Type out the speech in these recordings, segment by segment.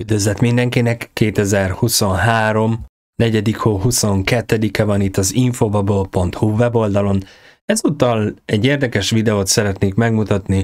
Üdvözlet mindenkinek, 2023. 4. hó 22-e van itt az infobubble.hu weboldalon. Ezúttal egy érdekes videót szeretnék megmutatni,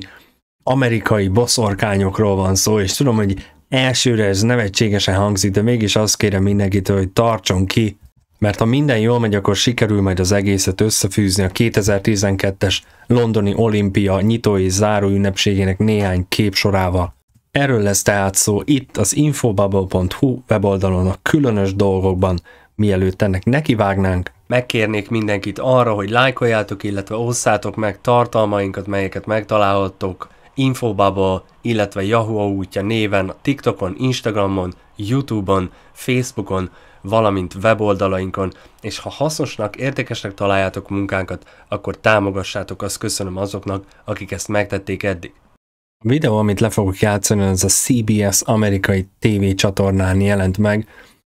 amerikai boszorkányokról van szó, és tudom, hogy elsőre ez nevetségesen hangzik, de mégis azt kérem mindenkitől, hogy tartson ki, mert ha minden jól megy, akkor sikerül majd az egészet összefűzni a 2012-es londoni olimpia nyitó és záró ünnepségének néhány képsorával. Erről lesz tehát szó itt az infobubble.hu weboldalon a különös dolgokban. Mielőtt ennek nekivágnánk, megkérnék mindenkit arra, hogy lájkoljátok, illetve osszátok meg tartalmainkat, melyeket megtalálhattok Infobubble, illetve Yahoo útja néven TikTokon, Instagramon, Youtube-on, Facebookon, valamint weboldalainkon, és ha hasznosnak, értékesnek találjátok munkánkat, akkor támogassátok, azt köszönöm azoknak, akik ezt megtették eddig. A videó, amit le fogok játszani, az a CBS amerikai TV csatornán jelent meg,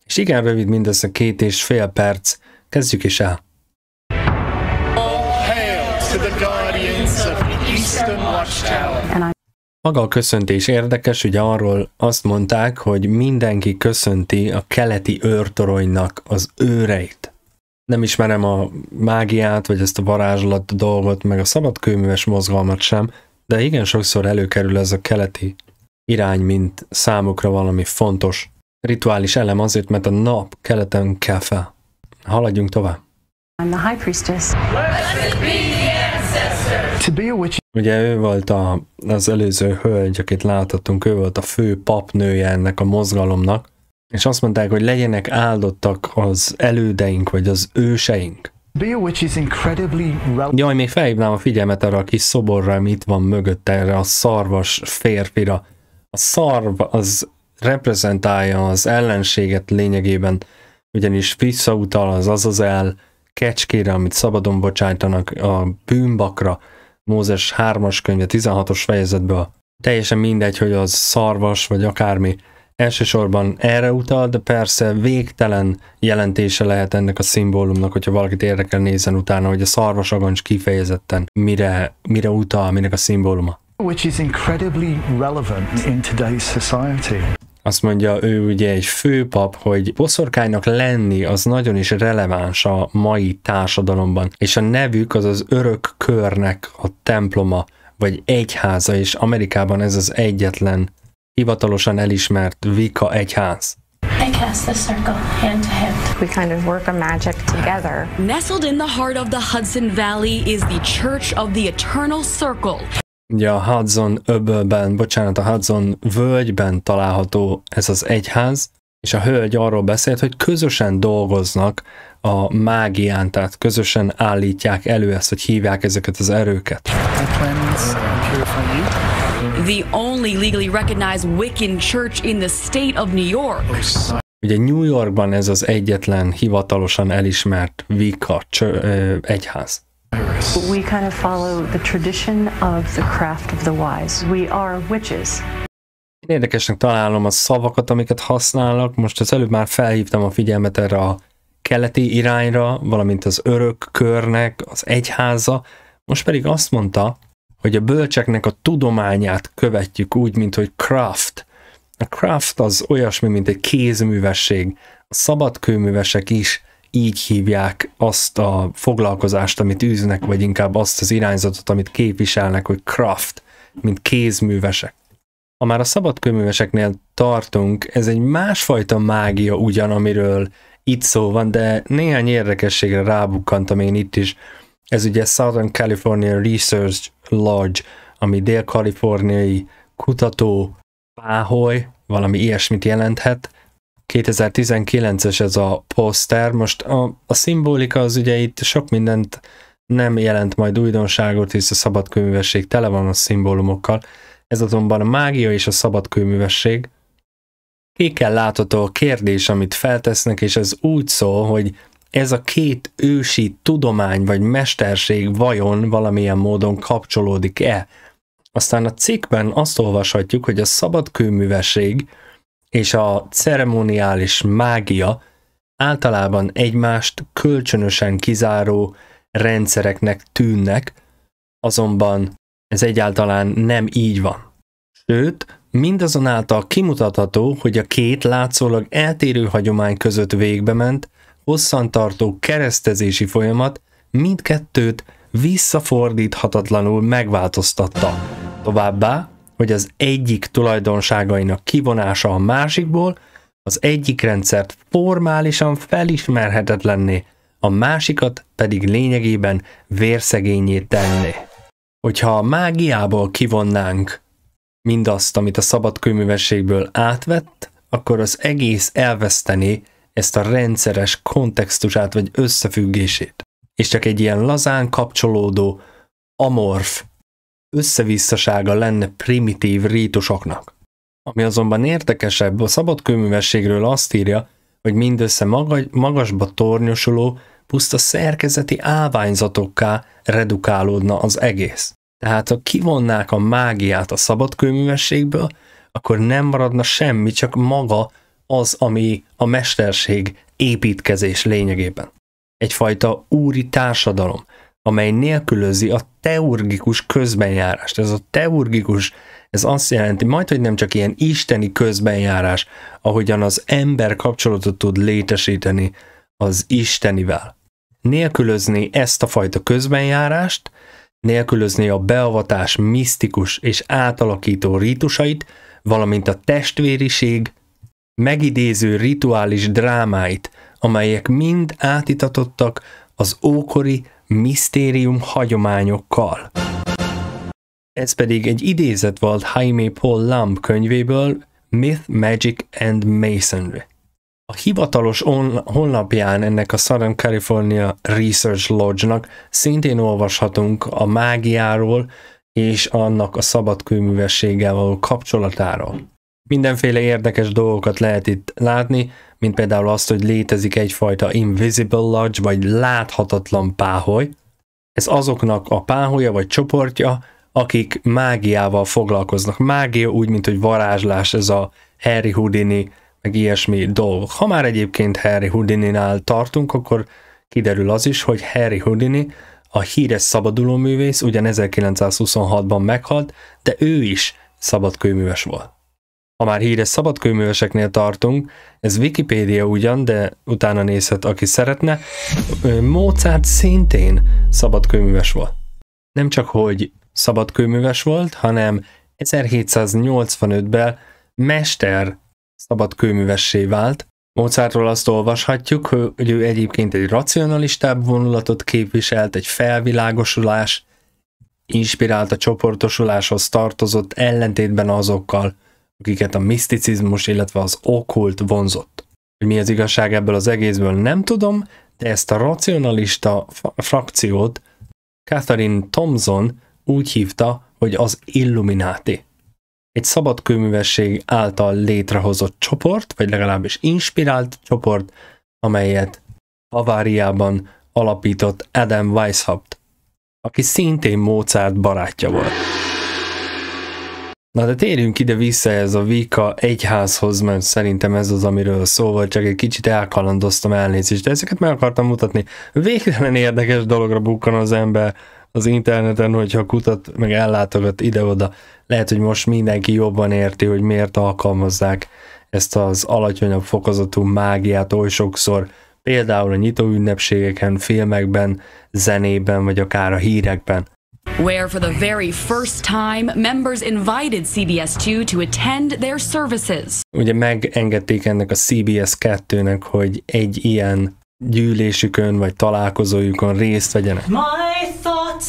és igen rövid, mindössze két és fél perc. Kezdjük is el! Maga a köszöntés érdekes, ugye arról azt mondták, hogy mindenki köszönti a keleti őrtoronynak az őreit. Nem ismerem a mágiát, vagy ezt a varázslat dolgot, meg a szabadkőműves mozgalmat sem, de igen sokszor előkerül ez a keleti irány, mint számukra valami fontos rituális elem azért, mert a nap keleten kell fel. Haladjunk tovább. I'm the high priestess. Ugye ő volt a, az előző hölgy, akit láthatunk, ő volt a fő papnője ennek a mozgalomnak, és azt mondták, hogy legyenek áldottak az elődeink, vagy az őseink. Jaj, még felhívnám a figyelmet arra a kis szoborra, ami itt van mögött erre a szarvas férfira. A szarv az reprezentálja az ellenséget lényegében, ugyanis visszautal az az az el kecskére, amit szabadon bocsájtanak a bűnbakra, Mózes 3-as könyve 16-os fejezetből. Teljesen mindegy, hogy az szarvas vagy akármi elsősorban erre utal, de persze végtelen jelentése lehet ennek a szimbólumnak, hogyha valakit érdekel, nézen utána, hogy a szarvasagancs kifejezetten mire, mire utal, minek a szimbóluma. Which is incredibly relevant in today's society. Azt mondja ő ugye egy főpap, hogy boszorkánynak lenni az nagyon is releváns a mai társadalomban, és a nevük az az örök körnek a temploma, vagy egyháza, és Amerikában ez az egyetlen hivatalosan elismert Vika egyház. I We kind of work a magic together. Nestled in the heart of the Hudson Valley is the Church of the Eternal Circle. Ugye a Hudson öbölben, bocsánat, a Hudson völgyben található ez az egyház, és a hölgy arról beszélt, hogy közösen dolgoznak a mágián, tehát közösen állítják elő ezt, hogy hívják ezeket az erőket the only legally recognized Wiccan church in the state of New York. Ugye New Yorkban ez az egyetlen hivatalosan elismert Wicca egyház. We kind of follow the tradition of the craft of the wise. We are witches. Én érdekesnek találom a szavakat, amiket használnak. Most az előbb már felhívtam a figyelmet erre a keleti irányra, valamint az örök körnek, az egyháza. Most pedig azt mondta, hogy a bölcseknek a tudományát követjük úgy, mint hogy craft. A craft az olyasmi, mint egy kézművesség. A szabadkőművesek is így hívják azt a foglalkozást, amit űznek, vagy inkább azt az irányzatot, amit képviselnek, hogy craft, mint kézművesek. Ha már a szabadkőműveseknél tartunk, ez egy másfajta mágia ugyan, amiről itt szó van, de néhány érdekességre rábukkantam én itt is. Ez ugye Southern California Research Lodge, ami dél-kaliforniai kutató páholy, valami ilyesmit jelenthet. 2019-es ez a poszter. Most a, a szimbolika az ugye itt sok mindent nem jelent majd újdonságot, hisz a szabadkőművesség tele van a szimbólumokkal. Ez azonban a mágia és a szabadkőművesség. Kékkel látható a kérdés, amit feltesznek, és ez úgy szól, hogy ez a két ősi tudomány vagy mesterség vajon valamilyen módon kapcsolódik-e. Aztán a cikkben azt olvashatjuk, hogy a szabadkőművesség és a ceremoniális mágia általában egymást kölcsönösen kizáró rendszereknek tűnnek, azonban ez egyáltalán nem így van. Sőt, mindazonáltal kimutatható, hogy a két látszólag eltérő hagyomány között végbe ment, hosszantartó keresztezési folyamat mindkettőt visszafordíthatatlanul megváltoztatta. Továbbá, hogy az egyik tulajdonságainak kivonása a másikból az egyik rendszert formálisan felismerhetetlenné, a másikat pedig lényegében vérszegényé tenni. Hogyha a mágiából kivonnánk mindazt, amit a szabad kőművességből átvett, akkor az egész elvesztené ezt a rendszeres kontextusát vagy összefüggését, és csak egy ilyen lazán kapcsolódó, amorf összevisszasága lenne primitív rítusoknak. Ami azonban érdekesebb, a szabadkőművességről azt írja, hogy mindössze magasba tornyosuló, puszta szerkezeti áványzatokká redukálódna az egész. Tehát ha kivonnák a mágiát a szabadkőművességből, akkor nem maradna semmi, csak maga az, ami a mesterség építkezés lényegében. Egyfajta úri társadalom, amely nélkülözi a teurgikus közbenjárást. Ez a teurgikus, ez azt jelenti, majd, hogy nem csak ilyen isteni közbenjárás, ahogyan az ember kapcsolatot tud létesíteni az istenivel. Nélkülözni ezt a fajta közbenjárást, nélkülözni a beavatás misztikus és átalakító rítusait, valamint a testvériség, megidéző rituális drámáit, amelyek mind átitatottak az ókori misztérium hagyományokkal. Ez pedig egy idézet volt Jaime Paul Lamb könyvéből Myth, Magic and Masonry. A hivatalos honlapján ennek a Southern California Research Lodge-nak szintén olvashatunk a mágiáról és annak a szabadkőművességgel való kapcsolatáról. Mindenféle érdekes dolgokat lehet itt látni, mint például azt, hogy létezik egyfajta invisible lodge, vagy láthatatlan páholy. Ez azoknak a páholya vagy csoportja, akik mágiával foglalkoznak. Mágia úgy, mint hogy varázslás, ez a Harry Houdini, meg ilyesmi dolgok. Ha már egyébként Harry Houdini Houdini-nál tartunk, akkor kiderül az is, hogy Harry Houdini a híres szabaduló művész ugyan 1926-ban meghalt, de ő is szabadkőműves volt. Ha már híres szabadkőműveseknél tartunk, ez Wikipédia ugyan, de utána nézhet, aki szeretne. Mozart szintén szabadkőműves volt. Nem csak, hogy szabadkőműves volt, hanem 1785-ben mester szabadkőművessé vált. Mozartról azt olvashatjuk, hogy ő egyébként egy racionalistább vonulatot képviselt, egy felvilágosulás, inspirált a csoportosuláshoz tartozott ellentétben azokkal, akiket a miszticizmus, illetve az okkult vonzott. Hogy mi az igazság ebből az egészből nem tudom, de ezt a racionalista frakciót Catherine Thompson úgy hívta, hogy az Illumináti. Egy szabadkőművesség által létrehozott csoport, vagy legalábbis inspirált csoport, amelyet Baváriában alapított Adam Weishaupt, aki szintén Mozart barátja volt. Na de térjünk ide vissza ez a Vika egyházhoz, mert szerintem ez az, amiről szó volt, csak egy kicsit elkalandoztam elnézést, de ezeket meg akartam mutatni. Végtelen érdekes dologra bukkan az ember az interneten, hogyha kutat, meg ellátogat ide-oda. Lehet, hogy most mindenki jobban érti, hogy miért alkalmazzák ezt az alacsonyabb fokozatú mágiát oly sokszor, például a nyitó ünnepségeken, filmekben, zenében, vagy akár a hírekben where for the very first time members invited CBS2 to attend their services. Ugye megengedték ennek a CBS2-nek, hogy egy ilyen gyűlésükön vagy találkozójukon részt vegyenek. My thoughts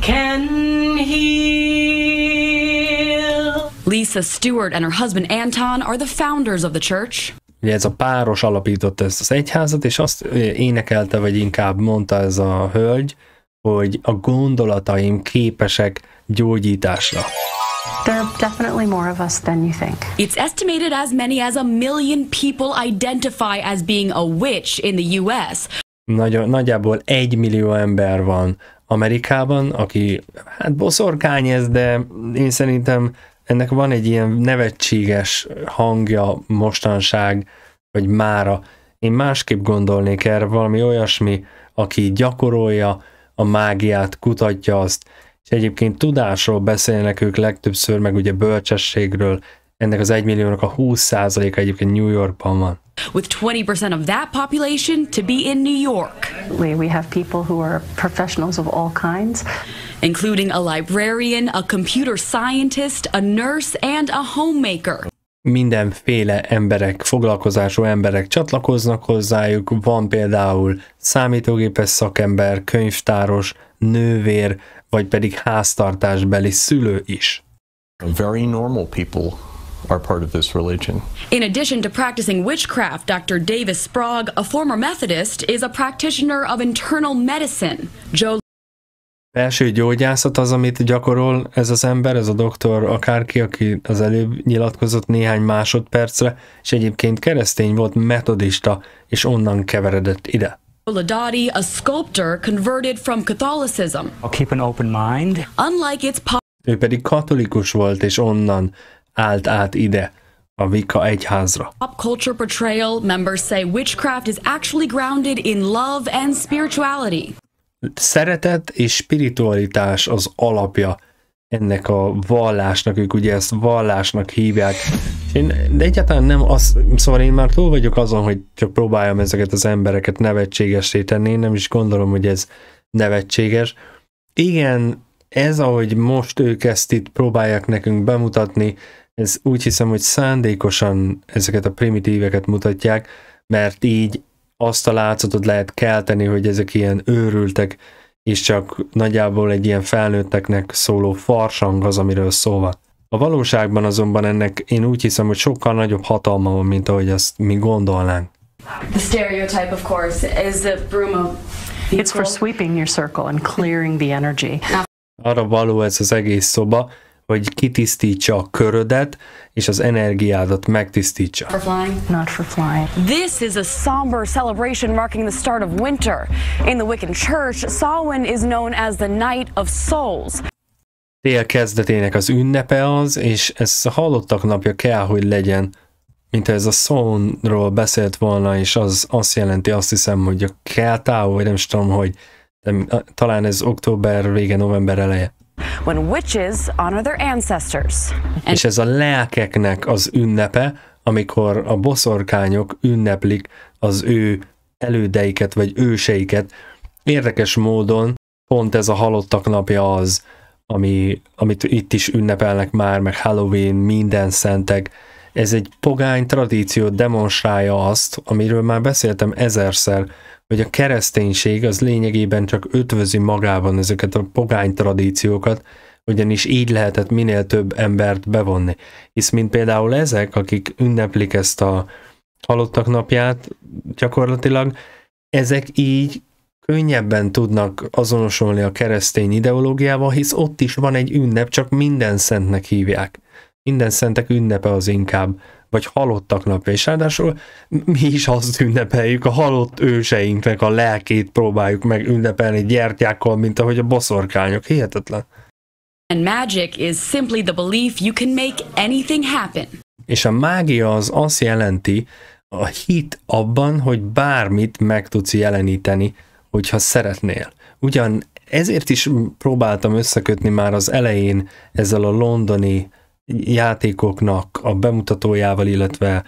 can heal. Lisa Stewart and her husband Anton are the founders of the church. Ugye ez a páros alapította ezt az egyházat, és azt énekelte, vagy inkább mondta ez a hölgy, hogy a gondolataim képesek gyógyításra. There are definitely more of us than you think. It's estimated as many as a million people identify as being a witch in the US. Nagy, nagyjából egy millió ember van Amerikában, aki hát boszorkány ez, de én szerintem ennek van egy ilyen nevetséges hangja mostanság, vagy mára. Én másképp gondolnék erre valami olyasmi, aki gyakorolja, a mágiát, kutatja azt, és egyébként tudásról beszélnek ők legtöbbször, meg ugye bölcsességről, ennek az egymilliónak a 20%-a egyébként New Yorkban van. With 20% of that population to be in New York. We have people who are professionals of all kinds, including a librarian, a computer scientist, a nurse and a homemaker mindenféle emberek, foglalkozású emberek csatlakoznak hozzájuk, van például számítógépes szakember, könyvtáros, nővér, vagy pedig háztartásbeli szülő is. Very normal people are part of this religion. In addition to practicing witchcraft, Dr. Davis Sprague, a former Methodist, is a practitioner of internal medicine. Joe belső gyógyászat az, amit gyakorol ez az ember, ez a doktor, akárki, aki az előbb nyilatkozott néhány másodpercre, és egyébként keresztény volt, metodista, és onnan keveredett ide. Ladati, a sculptor converted from Catholicism. I'll keep an open mind. Unlike its ő pedig katolikus volt, és onnan állt át ide a Vika egyházra. Pop culture portrayal, members say witchcraft is actually grounded in love and spirituality szeretet és spiritualitás az alapja ennek a vallásnak, ők ugye ezt vallásnak hívják. Én de egyáltalán nem az, szóval én már túl vagyok azon, hogy csak próbáljam ezeket az embereket nevetségesé tenni, én nem is gondolom, hogy ez nevetséges. Igen, ez ahogy most ők ezt itt próbálják nekünk bemutatni, ez úgy hiszem, hogy szándékosan ezeket a primitíveket mutatják, mert így azt a látszatot lehet kelteni, hogy ezek ilyen őrültek, és csak nagyjából egy ilyen felnőtteknek szóló farsang az, amiről szó van. A valóságban azonban ennek én úgy hiszem, hogy sokkal nagyobb hatalma van, mint ahogy azt mi gondolnánk. The stereotype, of course, is the broom of It's for sweeping your circle and clearing the energy. Arra való ez az egész szoba, hogy kitisztítsa a körödet, és az energiádat megtisztítsa. For flying, not for flying. This is a somber celebration marking the start of winter. In the Wiccan Church, Samhain is known as the Night of Souls. Tél kezdetének az ünnepe az, és ez a halottak napja kell, hogy legyen mint ez a szónról beszélt volna, és az azt jelenti, azt hiszem, hogy a keltáó, vagy nem is tudom, hogy de, talán ez október vége, november eleje. When witches honor their ancestors. És ez a lelkeknek az ünnepe, amikor a boszorkányok ünneplik az ő elődeiket vagy őseiket. Érdekes módon pont ez a halottak napja az, ami, amit itt is ünnepelnek már, meg Halloween, minden szentek. Ez egy pogány tradíció demonstrálja azt, amiről már beszéltem ezerszer, hogy a kereszténység az lényegében csak ötvözi magában ezeket a pogány tradíciókat, ugyanis így lehetett minél több embert bevonni. Hisz mint például ezek, akik ünneplik ezt a halottak napját, gyakorlatilag ezek így könnyebben tudnak azonosulni a keresztény ideológiával, hisz ott is van egy ünnep, csak minden szentnek hívják. Minden szentek ünnepe az inkább vagy halottak napja, és ráadásul mi is azt ünnepeljük, a halott őseinknek a lelkét próbáljuk meg ünnepelni gyertyákkal, mint ahogy a boszorkányok. Hihetetlen. And magic is simply the belief you can make anything happen. És a mágia az azt jelenti, a hit abban, hogy bármit meg tudsz jeleníteni, hogyha szeretnél. Ugyan ezért is próbáltam összekötni már az elején ezzel a londoni játékoknak a bemutatójával, illetve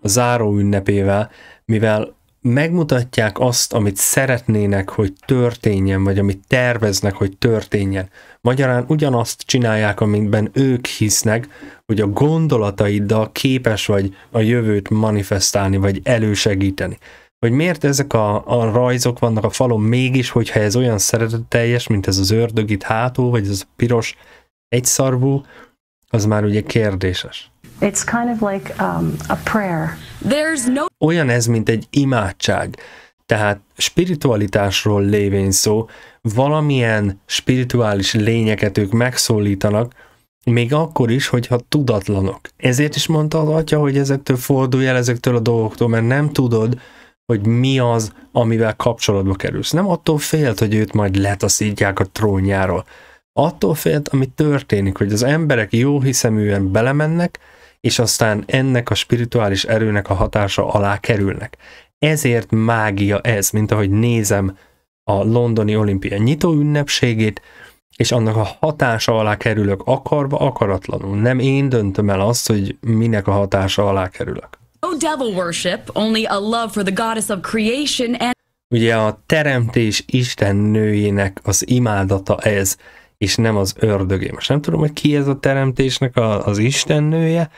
a záró ünnepével, mivel megmutatják azt, amit szeretnének, hogy történjen, vagy amit terveznek, hogy történjen. Magyarán ugyanazt csinálják, amiben ők hisznek, hogy a gondolataiddal képes vagy a jövőt manifestálni, vagy elősegíteni. Hogy miért ezek a, a rajzok vannak a falon mégis, hogyha ez olyan szeretetteljes, mint ez az ördög itt hátul, vagy ez a piros egyszarvú, az már ugye kérdéses. It's kind of like um, a prayer. There's no... Olyan ez, mint egy imádság. Tehát spiritualitásról lévén szó, valamilyen spirituális lényeket ők megszólítanak, még akkor is, hogyha tudatlanok. Ezért is mondta az atya, hogy ezektől fordulj el, ezektől a dolgoktól, mert nem tudod, hogy mi az, amivel kapcsolatba kerülsz. Nem attól félt, hogy őt majd letaszítják a trónjáról, attól félt, ami történik, hogy az emberek jó hiszeműen belemennek, és aztán ennek a spirituális erőnek a hatása alá kerülnek. Ezért mágia ez, mint ahogy nézem a londoni olimpia nyitó ünnepségét, és annak a hatása alá kerülök akarva, akaratlanul. Nem én döntöm el azt, hogy minek a hatása alá kerülök. devil worship, only a love for the goddess of creation and... Ugye a teremtés Isten nőjének az imádata ez és nem az ördögé. Most nem tudom, hogy ki ez a teremtésnek a, az istennője,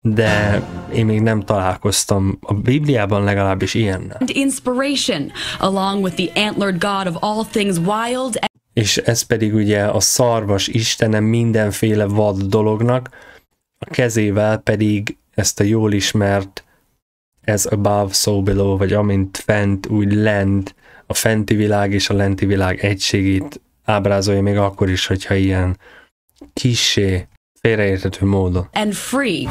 de én még nem találkoztam a Bibliában legalábbis ilyennel. Inspiration, along with the antlered god of all things wild. És ez pedig ugye a szarvas istene mindenféle vad dolognak, a kezével pedig ezt a jól ismert ez above, so below, vagy amint fent, úgy lent, a fenti világ és a lenti világ egységét ábrázolja még akkor is, hogyha ilyen kisé félreérthető módon. And free.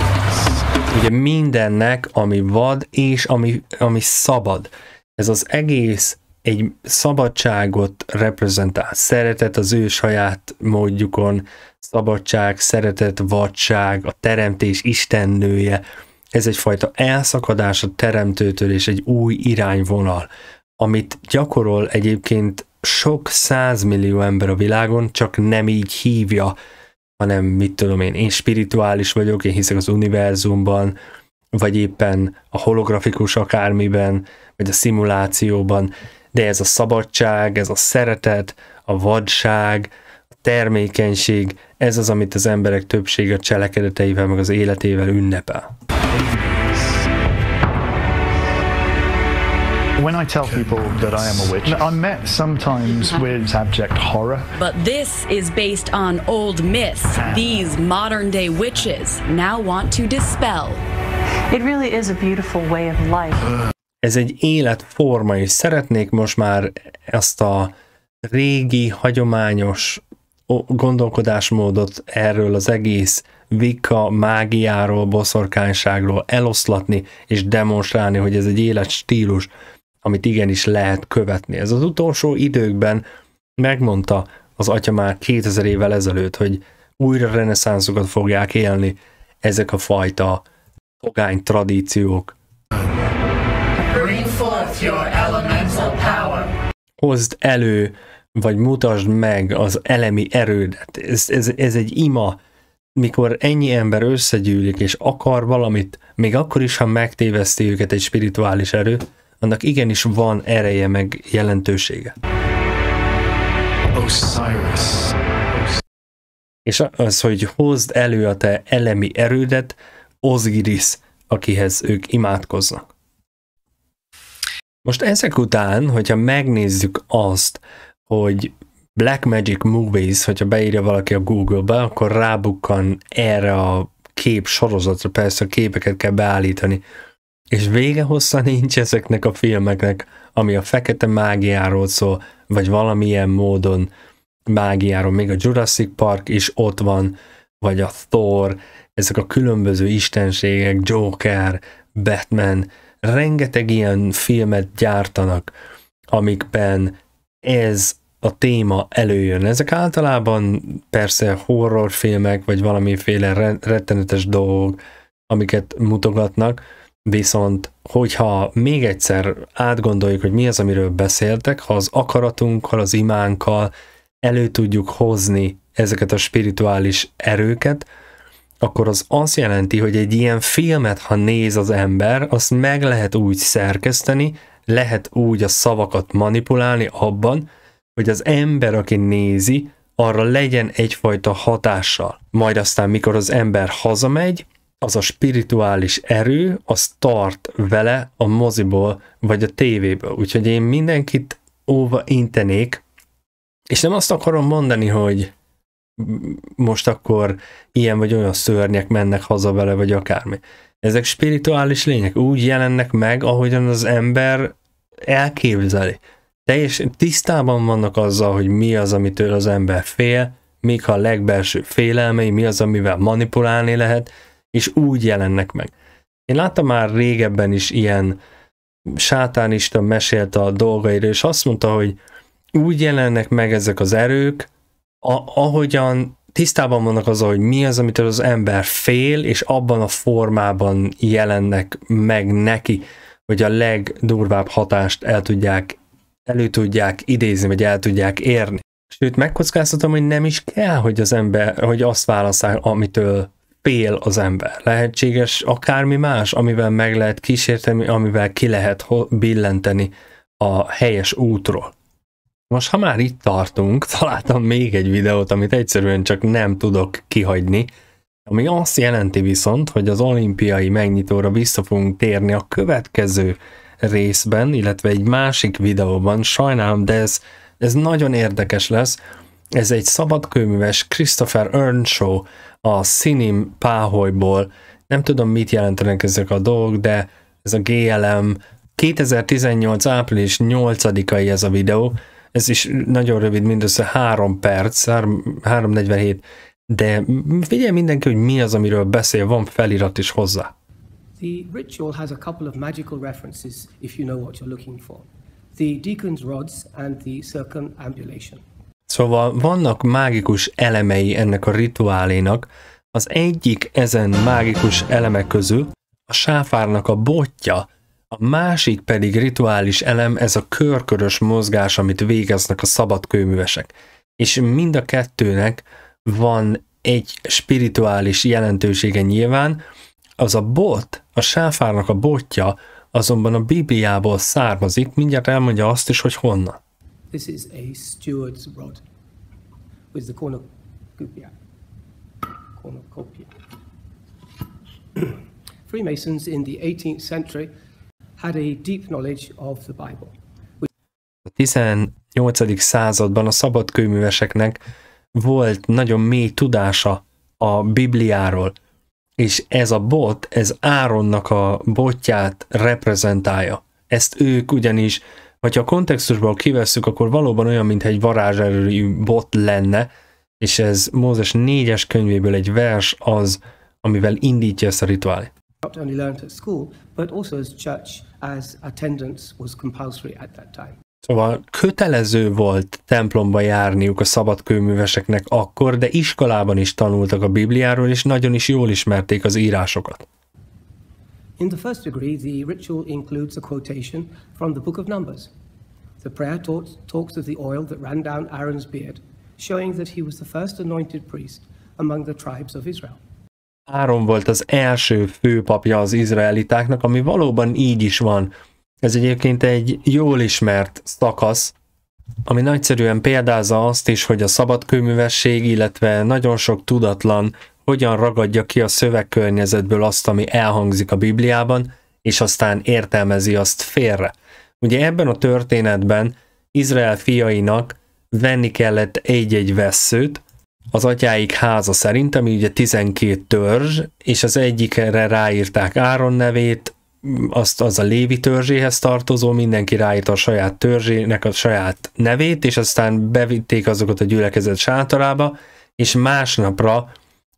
Ugye mindennek, ami vad és ami, ami szabad. Ez az egész egy szabadságot reprezentál. Szeretet az ő saját módjukon, szabadság, szeretet, vadság, a teremtés istennője. Ez egyfajta elszakadás a teremtőtől és egy új irányvonal, amit gyakorol egyébként sok százmillió ember a világon csak nem így hívja, hanem mit tudom én, én spirituális vagyok, én hiszek az univerzumban, vagy éppen a holografikus akármiben, vagy a szimulációban, de ez a szabadság, ez a szeretet, a vadság, a termékenység, ez az, amit az emberek többsége a cselekedeteivel, meg az életével ünnepel. when I tell people that I am a witch, I'm met sometimes uh-huh. with abject horror. But this is based on old myths ah. these modern day witches now want to dispel. It really is a beautiful way of life. Ez egy életforma, és szeretnék most már ezt a régi, hagyományos gondolkodásmódot erről az egész vika mágiáról, boszorkányságról eloszlatni és demonstrálni, hogy ez egy életstílus amit igenis lehet követni. Ez az utolsó időkben megmondta az atya már 2000 évvel ezelőtt, hogy újra reneszánszokat fogják élni ezek a fajta fogány tradíciók. Hozd elő, vagy mutasd meg az elemi erődet. Ez, ez, ez egy ima, mikor ennyi ember összegyűlik és akar valamit, még akkor is, ha megtéveszti őket egy spirituális erő, annak igenis van ereje meg jelentősége. Osiris. És az, hogy hozd elő a te elemi erődet, Osiris, akihez ők imádkoznak. Most ezek után, hogyha megnézzük azt, hogy Black Magic Movies, hogyha beírja valaki a Google-be, akkor rábukkan erre a kép sorozatra, persze a képeket kell beállítani, és vége hossza nincs ezeknek a filmeknek, ami a fekete mágiáról szól, vagy valamilyen módon mágiáról. Még a Jurassic Park is ott van, vagy a Thor, ezek a különböző istenségek, Joker, Batman, rengeteg ilyen filmet gyártanak, amikben ez a téma előjön. Ezek általában persze horrorfilmek, vagy valamiféle rettenetes dolgok, amiket mutogatnak, Viszont, hogyha még egyszer átgondoljuk, hogy mi az, amiről beszéltek, ha az akaratunkkal, az imánkkal elő tudjuk hozni ezeket a spirituális erőket, akkor az azt jelenti, hogy egy ilyen filmet, ha néz az ember, azt meg lehet úgy szerkeszteni, lehet úgy a szavakat manipulálni abban, hogy az ember, aki nézi, arra legyen egyfajta hatással. Majd aztán, mikor az ember hazamegy, az a spirituális erő, az tart vele a moziból, vagy a tévéből. Úgyhogy én mindenkit óva intenék, és nem azt akarom mondani, hogy most akkor ilyen vagy olyan szörnyek mennek haza vele, vagy akármi. Ezek spirituális lények, úgy jelennek meg, ahogyan az ember elképzeli. Teljes tisztában vannak azzal, hogy mi az, amitől az ember fél, mik a legbelső félelmei, mi az, amivel manipulálni lehet, és úgy jelennek meg. Én láttam már régebben is ilyen sátánista mesélte a dolgairól, és azt mondta, hogy úgy jelennek meg ezek az erők, a- ahogyan tisztában vannak az, hogy mi az, amitől az ember fél, és abban a formában jelennek meg neki, hogy a legdurvább hatást el tudják, elő tudják idézni, vagy el tudják érni. Sőt, megkockáztatom, hogy nem is kell, hogy az ember, hogy azt válaszál, amitől fél az ember. Lehetséges akármi más, amivel meg lehet kísérteni, amivel ki lehet billenteni a helyes útról. Most, ha már itt tartunk, találtam még egy videót, amit egyszerűen csak nem tudok kihagyni, ami azt jelenti viszont, hogy az olimpiai megnyitóra vissza fogunk térni a következő részben, illetve egy másik videóban, sajnálom, de ez, ez nagyon érdekes lesz. Ez egy szabadkőműves Christopher Earnshaw a színim páholyból, nem tudom mit jelentenek ezek a dolgok, de ez a GLM 2018. április 8-ai ez a videó, ez is nagyon rövid, mindössze 3 perc, 3.47, de figyelj mindenki, hogy mi az, amiről beszél, van felirat is hozzá. The ritual has a couple of magical references if you know what you're looking for. The deacon's rods and the circumambulation. Szóval vannak mágikus elemei ennek a rituálénak, az egyik ezen mágikus elemek közül a sáfárnak a botja, a másik pedig rituális elem ez a körkörös mozgás, amit végeznek a szabadkőművesek. És mind a kettőnek van egy spirituális jelentősége nyilván, az a bot, a sáfárnak a botja azonban a Bibliából származik, mindjárt elmondja azt is, hogy honnan. This is a steward's rod with the cornucopia. cornucopia. Freemasons in the 18th century had a deep knowledge of the Bible. A 18. században a szabadkőműveseknek volt nagyon mély tudása a Bibliáról, és ez a bot, ez Áronnak a botját reprezentálja. Ezt ők ugyanis hogyha a kontextusból kivesszük, akkor valóban olyan, mint egy varázserői bot lenne, és ez Mózes négyes könyvéből egy vers az, amivel indítja ezt a rituálét. Not only learned at school, but also as church, as attendance was compulsory at that time. Szóval kötelező volt templomba járniuk a szabadkőműveseknek akkor, de iskolában is tanultak a Bibliáról, és nagyon is jól ismerték az írásokat. In the first degree, the ritual includes a quotation from the Book of Numbers. The prayer talks, talks of the oil that ran down Aaron's beard, showing that he was the first anointed priest among the tribes of Israel. Áron volt az első főpapja az izraelitáknak, ami valóban így is van. Ez egyébként egy jól ismert szakasz, ami nagyszerűen példázza azt is, hogy a szabadkőművesség, illetve nagyon sok tudatlan hogyan ragadja ki a szövegkörnyezetből azt, ami elhangzik a Bibliában, és aztán értelmezi azt félre. Ugye ebben a történetben Izrael fiainak venni kellett egy-egy vesszőt, az atyáik háza szerint, ami ugye 12 törzs, és az egyikre ráírták Áron nevét, azt az a Lévi törzséhez tartozó, mindenki ráírta a saját törzsének a saját nevét, és aztán bevitték azokat a gyülekezet sátorába, és másnapra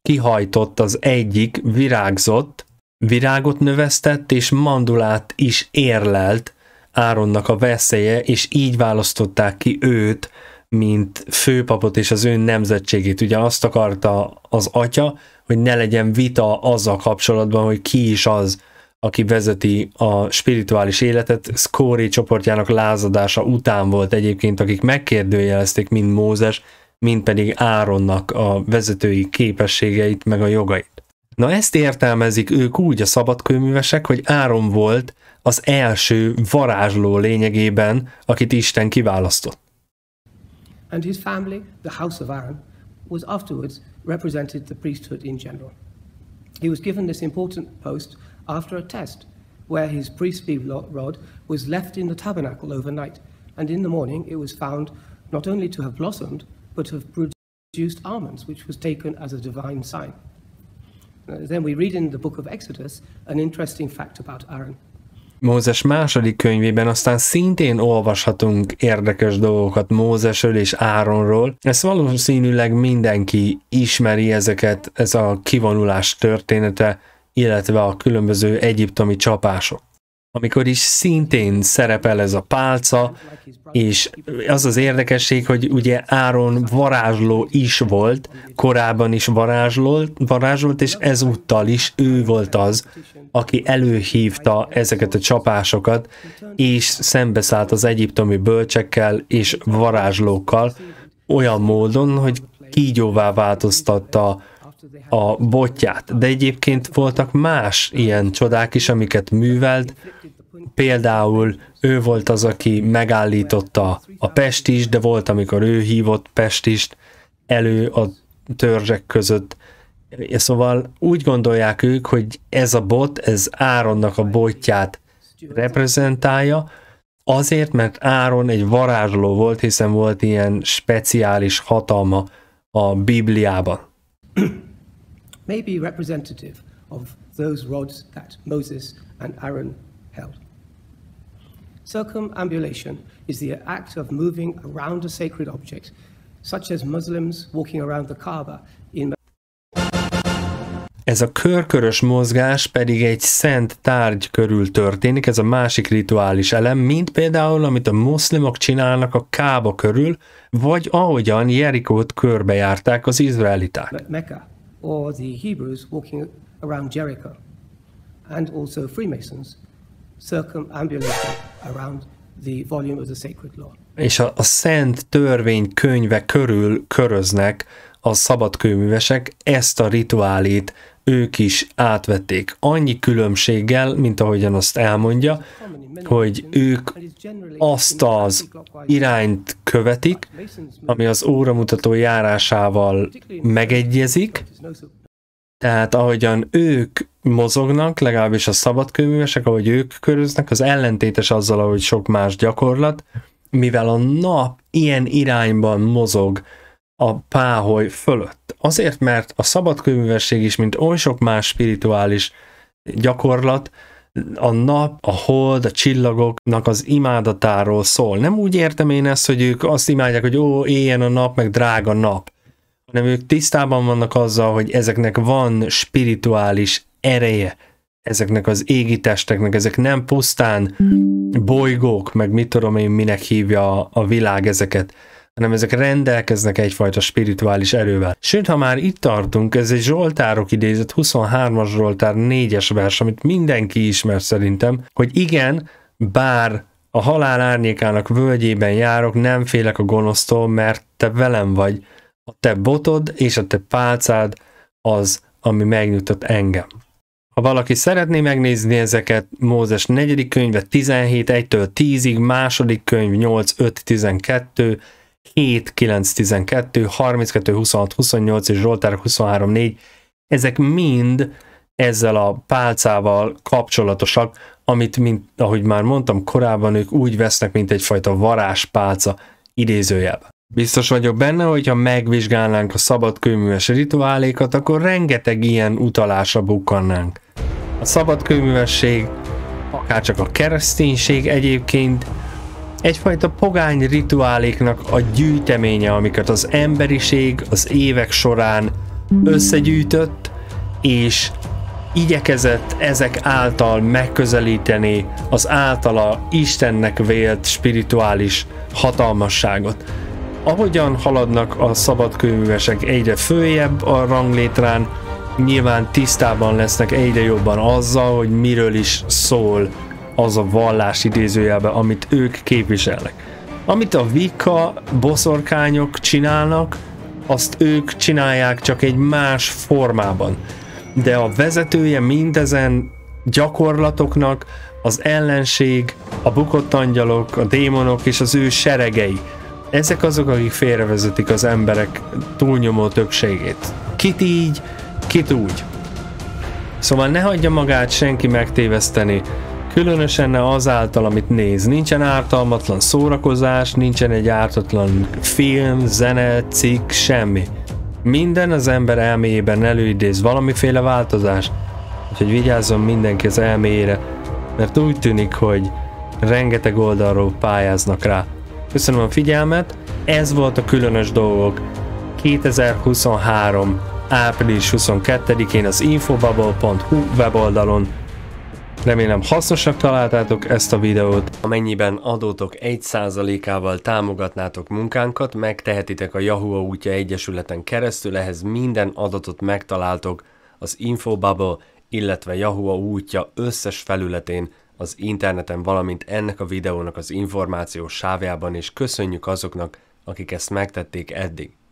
kihajtott az egyik, virágzott, virágot növesztett és mandulát is érlelt Áronnak a veszélye, és így választották ki őt, mint főpapot és az ő nemzetségét. Ugye azt akarta az atya, hogy ne legyen vita azzal kapcsolatban, hogy ki is az, aki vezeti a spirituális életet. Skóri csoportjának lázadása után volt egyébként, akik megkérdőjelezték, mint Mózes, mint pedig Áronnak a vezetői képességeit meg a jogait. Na ezt értelmezik ők úgy a szabadkőművesek, hogy Áron volt az első varázsló lényegében, akit Isten kiválasztott. And his family, the house of Aaron, was afterwards represented the priesthood in general. He was given this important post after a test where his priestly rod was left in the tabernacle overnight, and in the morning it was found not only to have blossomed, but have produced almonds, which was taken as a divine sign. Uh, then we read in the book of Exodus an interesting fact about Aaron. Mózes második könyvében aztán szintén olvashatunk érdekes dolgokat Mózesről és Áronról. Ezt valószínűleg mindenki ismeri ezeket, ez a kivonulás története, illetve a különböző egyiptomi csapások amikor is szintén szerepel ez a pálca, és az az érdekesség, hogy ugye Áron varázsló is volt, korábban is varázslolt, varázsolt, és ezúttal is ő volt az, aki előhívta ezeket a csapásokat, és szembeszállt az egyiptomi bölcsekkel és varázslókkal, olyan módon, hogy kígyóvá változtatta a botját. De egyébként voltak más ilyen csodák is, amiket művelt, például ő volt az, aki megállította a pestist, de volt, amikor ő hívott pestist elő a törzsek között. Szóval úgy gondolják ők, hogy ez a bot, ez Áronnak a botját reprezentálja, azért, mert Áron egy varázsló volt, hiszen volt ilyen speciális hatalma a Bibliában. Maybe representative of those rods that Moses and Aaron held. Circumambulation is the act of moving around a sacred object, such as Muslims walking around the Kaaba in ez a körkörös mozgás pedig egy szent tárgy körül történik, ez a másik rituális elem, mint például, amit a muszlimok csinálnak a kába körül, vagy ahogyan Jerikót körbejárták az izraeliták. Mecca, or the Hebrews walking around Jericho, and also Freemasons circumambulating around the volume of the sacred law. És a, a szent törvény könyve körül köröznek a szabadkőművesek, ezt a rituálét ők is átvették. Annyi különbséggel, mint ahogyan azt elmondja, hogy ők azt az irányt követik, ami az óramutató járásával megegyezik, tehát ahogyan ők mozognak, legalábbis a szabadkőművesek, ahogy ők köröznek, az ellentétes azzal, ahogy sok más gyakorlat, mivel a nap ilyen irányban mozog a páholy fölött. Azért, mert a szabadkőművesség is, mint oly sok más spirituális gyakorlat, a nap, a hold, a csillagoknak az imádatáról szól. Nem úgy értem én ezt, hogy ők azt imádják, hogy ó, éljen a nap, meg drága nap, hanem ők tisztában vannak azzal, hogy ezeknek van spirituális ereje ezeknek az égitesteknek, ezek nem pusztán bolygók, meg mit tudom én, minek hívja a, a világ ezeket, hanem ezek rendelkeznek egyfajta spirituális erővel. Sőt, ha már itt tartunk, ez egy Zsoltárok idézet, 23-as Zsoltár 4-es vers, amit mindenki ismer szerintem, hogy igen, bár a halál árnyékának völgyében járok, nem félek a gonosztól, mert te velem vagy. A te botod és a te pálcád az, ami megnyugtat engem. Ha valaki szeretné megnézni ezeket, Mózes 4. könyve 171 től 10-ig, második könyv 8.5.12, 5, 12, és Zsoltár 23.4, Ezek mind ezzel a pálcával kapcsolatosak, amit, mint ahogy már mondtam korábban, ők úgy vesznek, mint egyfajta varázspálca idézőjelben. Biztos vagyok benne, hogy ha megvizsgálnánk a szabadkőműves rituálékat, akkor rengeteg ilyen utalásra bukkannánk. A szabadkőművesség, akárcsak a kereszténység egyébként, egyfajta pogány rituáléknak a gyűjteménye, amiket az emberiség az évek során összegyűjtött, és igyekezett ezek által megközelíteni az általa Istennek vélt spirituális hatalmasságot ahogyan haladnak a szabadkőművesek egyre följebb a ranglétrán, nyilván tisztában lesznek egyre jobban azzal, hogy miről is szól az a vallás idézőjelbe, amit ők képviselnek. Amit a vika boszorkányok csinálnak, azt ők csinálják csak egy más formában. De a vezetője mindezen gyakorlatoknak az ellenség, a bukott angyalok, a démonok és az ő seregei – ezek azok, akik félrevezetik az emberek túlnyomó többségét. Kit így, kit úgy. Szóval ne hagyja magát senki megtéveszteni, különösen ne azáltal, amit néz. Nincsen ártalmatlan szórakozás, nincsen egy ártatlan film, zene, cikk, semmi. Minden az ember elméjében előidéz valamiféle változás, úgyhogy vigyázzon mindenki az elméjére, mert úgy tűnik, hogy rengeteg oldalról pályáznak rá. Köszönöm a figyelmet, ez volt a különös dolgok. 2023. április 22-én az infobubble.hu weboldalon. Remélem hasznosak találtátok ezt a videót. Amennyiben adótok 1%-ával támogatnátok munkánkat, megtehetitek a Yahoo útja egyesületen keresztül, ehhez minden adatot megtaláltok az Infobubble, illetve Yahoo útja összes felületén az interneten, valamint ennek a videónak az információs sávjában, és köszönjük azoknak, akik ezt megtették eddig.